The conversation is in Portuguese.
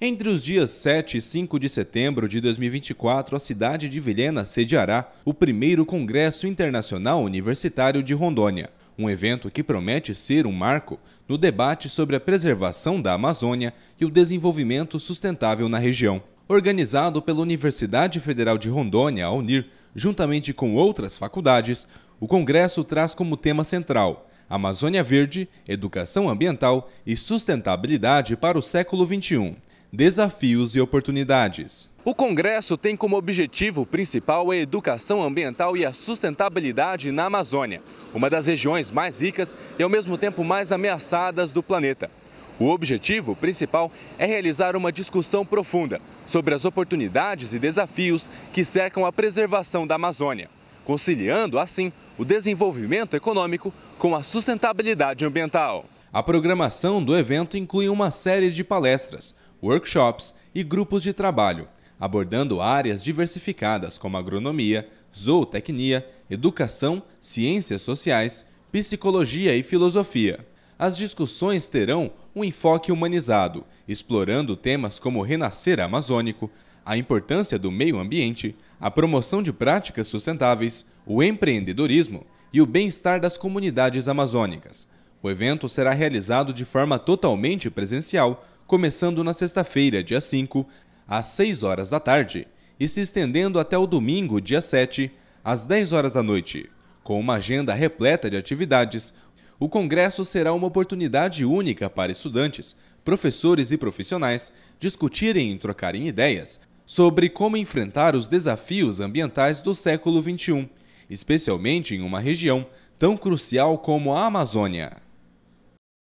Entre os dias 7 e 5 de setembro de 2024, a cidade de Vilhena sediará o primeiro Congresso Internacional Universitário de Rondônia, um evento que promete ser um marco no debate sobre a preservação da Amazônia e o desenvolvimento sustentável na região. Organizado pela Universidade Federal de Rondônia, a UNIR, juntamente com outras faculdades, o congresso traz como tema central Amazônia Verde, Educação Ambiental e Sustentabilidade para o século XXI desafios e oportunidades. O Congresso tem como objetivo principal a educação ambiental e a sustentabilidade na Amazônia, uma das regiões mais ricas e ao mesmo tempo mais ameaçadas do planeta. O objetivo principal é realizar uma discussão profunda sobre as oportunidades e desafios que cercam a preservação da Amazônia, conciliando, assim, o desenvolvimento econômico com a sustentabilidade ambiental. A programação do evento inclui uma série de palestras, workshops e grupos de trabalho, abordando áreas diversificadas como agronomia, zootecnia, educação, ciências sociais, psicologia e filosofia. As discussões terão um enfoque humanizado, explorando temas como o renascer amazônico, a importância do meio ambiente, a promoção de práticas sustentáveis, o empreendedorismo e o bem-estar das comunidades amazônicas. O evento será realizado de forma totalmente presencial começando na sexta-feira, dia 5, às 6 horas da tarde, e se estendendo até o domingo, dia 7, às 10 horas da noite. Com uma agenda repleta de atividades, o congresso será uma oportunidade única para estudantes, professores e profissionais discutirem e trocarem ideias sobre como enfrentar os desafios ambientais do século XXI, especialmente em uma região tão crucial como a Amazônia.